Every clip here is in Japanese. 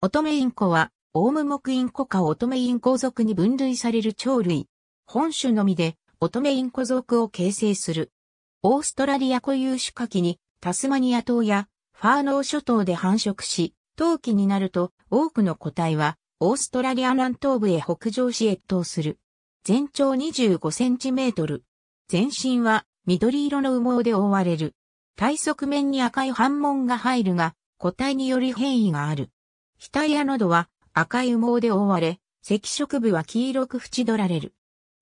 乙女インコは、オウムクインコオ乙女インコ族に分類される鳥類。本種のみで、乙女インコ族を形成する。オーストラリア固有種下記に、タスマニア島や、ファーノー諸島で繁殖し、冬季になると、多くの個体は、オーストラリア南東部へ北上し越冬する。全長25センチメートル。全身は緑色の羽毛で覆われる。体側面に赤い斑紋が入るが、個体により変異がある。額や喉は赤い羽毛で覆われ、赤色部は黄色く縁取られる。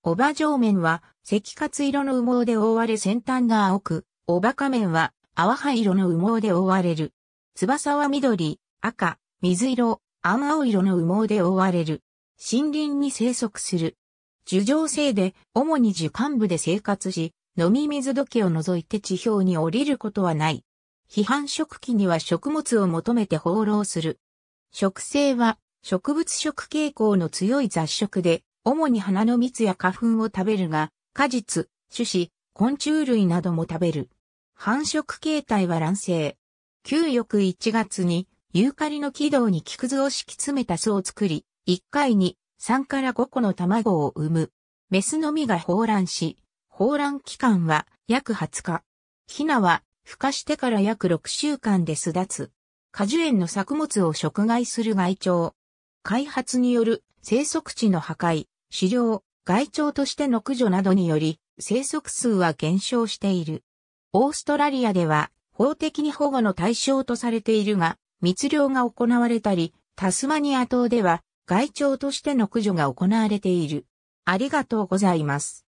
おば上面は赤活色の羽毛で覆われ先端が青く、おば下面は淡灰色の羽毛で覆われる。翼は緑、赤、水色、青青色の羽毛で覆われる。森林に生息する。樹上性で、主に樹幹部で生活し、飲み水時計を除いて地表に降りることはない。批判食器には食物を求めて放浪する。植生は植物食傾向の強い雑食で、主に花の蜜や花粉を食べるが、果実、種子、昆虫類なども食べる。繁殖形態は卵生。旧翌1月に、ユーカリの軌道に木くずを敷き詰めた巣を作り、1回に3から5個の卵を産む。メスのみが放卵し、放卵期間は約20日。ヒナは孵化してから約6週間で巣立つ。果樹園の作物を食害する害鳥。開発による生息地の破壊、飼料、害鳥としての駆除などにより、生息数は減少している。オーストラリアでは、法的に保護の対象とされているが、密漁が行われたり、タスマニア島では、害鳥としての駆除が行われている。ありがとうございます。